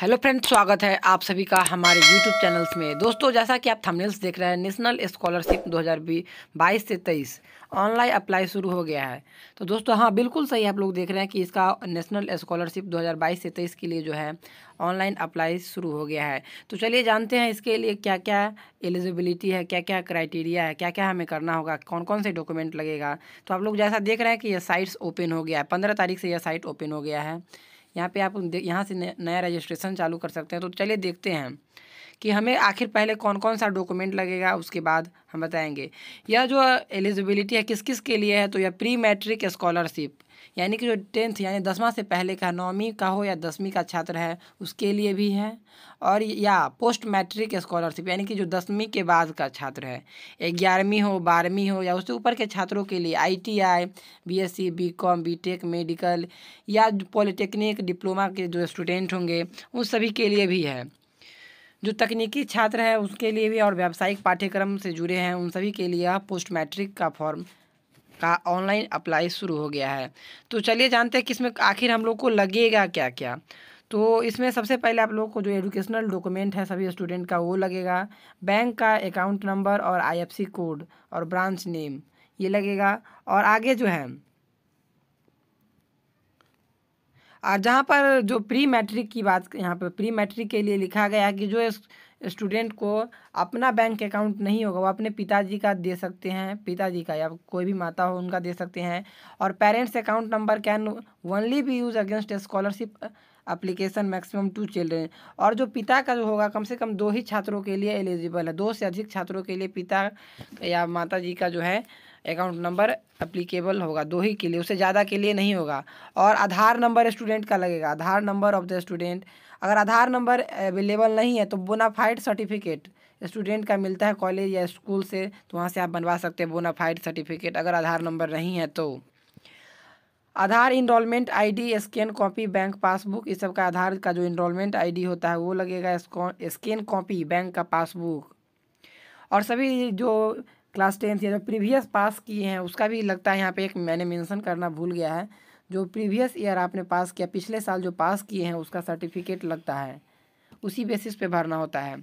hello friends स्वागत है आप सभी का हमारे यूट्यूब चैनल्स में दोस्तों जैसा कि आप थंबनेल्स देख रहे हैं नेशनल स्कॉलरशिप 2022 से 23 ऑनलाइन अप्लाई शुरू हो गया है तो दोस्तों हाँ बिल्कुल सही आप लोग देख रहे हैं कि इसका नेशनल स्कॉलरशिप 2022 से 23 के लिए जो है ऑनलाइन अप्लाई शुरू हो गया है तो चलिए जानते हैं इसके लिए क्या क्या एलिजिबिलिटी है क्या क्या क्राइटेरिया है क्या क्या हमें करना होगा कौन कौन से डॉक्यूमेंट लगेगा तो आप लोग जैसा देख रहे हैं कि यह साइट्स ओपन हो गया है पंद्रह तारीख से यह साइट ओपन हो गया है यहाँ पे आप यहाँ से नया रजिस्ट्रेशन चालू कर सकते हैं तो चलिए देखते हैं कि हमें आखिर पहले कौन कौन सा डॉक्यूमेंट लगेगा उसके बाद हम बताएंगे यह जो एलिजिबिलिटी है किस किस के लिए है तो यह प्री मैट्रिक स्कॉलरशिप यानी कि जो टेंथ यानी दसवां से पहले का नौवीं का हो या दसवीं का छात्र है उसके लिए भी है और या पोस्ट मैट्रिक स्कॉलरशिप यानी कि जो दसवीं के बाद का छात्र है ग्यारहवीं हो बारहवीं हो या उससे ऊपर के छात्रों के लिए ITI BSc BCom BTech medical या पॉलिटेक्निक डिप्लोमा के जो स्टूडेंट होंगे उन सभी के लिए भी है जो तकनीकी छात्र हैं उसके लिए भी और व्यावसायिक पाठ्यक्रम से जुड़े हैं उन सभी के लिए पोस्ट मैट्रिक का फॉर्म का ऑनलाइन अप्लाई शुरू हो गया है तो चलिए जानते हैं कि इसमें आखिर हम लोग को लगेगा क्या क्या तो इसमें सबसे पहले आप लोग को जो एजुकेशनल डॉक्यूमेंट है सभी स्टूडेंट का वो लगेगा बैंक का अकाउंट नंबर और आईएफसी कोड और ब्रांच नेम ये लगेगा और आगे जो है और जहाँ पर जो प्री मैट्रिक की बात यहाँ पर प्री मैट्रिक के लिए लिखा गया है कि जो स्टूडेंट को अपना बैंक अकाउंट नहीं होगा वो अपने पिताजी का दे सकते हैं पिताजी का या कोई भी माता हो उनका दे सकते हैं और parents account number can only be use against scholarship application maximum two children और जो पिता का जो होगा कम से कम दो ही छात्रों के लिए एलिजिबल है दो से अधिक छात्रों के लिए पिता या माता जी का जो है अकाउंट नंबर अप्लीकेबल होगा दो ही के लिए उससे ज़्यादा के लिए नहीं होगा और आधार नंबर स्टूडेंट का लगेगा Aadhaar number of the student अगर आधार नंबर अवेलेबल नहीं है तो बोनाफाइड सर्टिफिकेट स्टूडेंट का मिलता है कॉलेज या स्कूल से तो वहाँ से आप बनवा सकते हैं बोनाफाइड सर्टिफिकेट अगर आधार नंबर नहीं है तो Aadhaar enrolment ID scan copy bank passbook इस सब का आधार का जो इनरोलमेंट आईडी होता है वो लगेगा स्कैन कॉपी बैंक का पासबुक और सभी जो क्लास टेंथ या जो प्रीवियस पास किए हैं उसका भी लगता है यहाँ पे एक मैंने मेंशन करना भूल गया है जो प्रीवियस ईयर आपने पास किया पिछले साल जो पास किए हैं उसका सर्टिफिकेट लगता है उसी बेसिस पे भरना होता है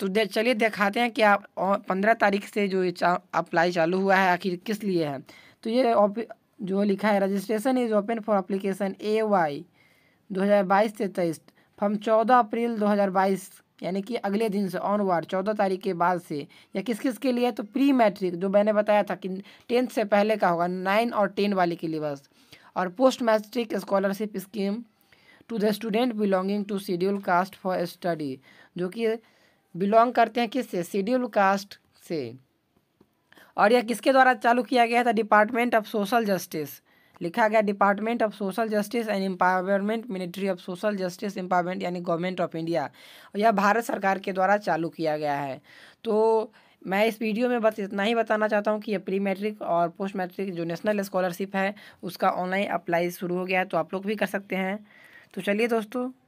तो दे चलिए दिखाते हैं कि आप पंद्रह तारीख से जो ये चा, अप्लाई चालू हुआ है आखिर किस लिए है तो ये जो लिखा है registration is open for application A Y दो हज़ार बाईस से तेईस फ्रॉम चौदह अप्रैल दो हज़ार बाईस यानी कि अगले दिन से ऑनवर्ड चौदह तारीख के बाद से या किस किस के लिए तो प्री मैट्रिक जो मैंने बताया था कि टेंथ से पहले का होगा नाइन और टेन वाले के लिए बस और post matric scholarship scheme to the student belonging to schedule caste for study जो कि बिलोंग करते हैं किससे शेड्यूल कास्ट से और यह किसके द्वारा चालू किया गया था डिपार्टमेंट ऑफ सोशल जस्टिस लिखा गया department of social justice and empowerment ministry of social justice empowerment यानी गवर्नमेंट ऑफ इंडिया यह भारत सरकार के द्वारा चालू किया गया है तो मैं इस वीडियो में बस इतना ही बताना चाहता हूँ कि यह प्री मैट्रिक और पोस्ट मैट्रिक जो नेशनल स्कॉलरशिप है उसका ऑनलाइन अप्लाई शुरू हो गया है तो आप लोग भी कर सकते हैं तो चलिए दोस्तों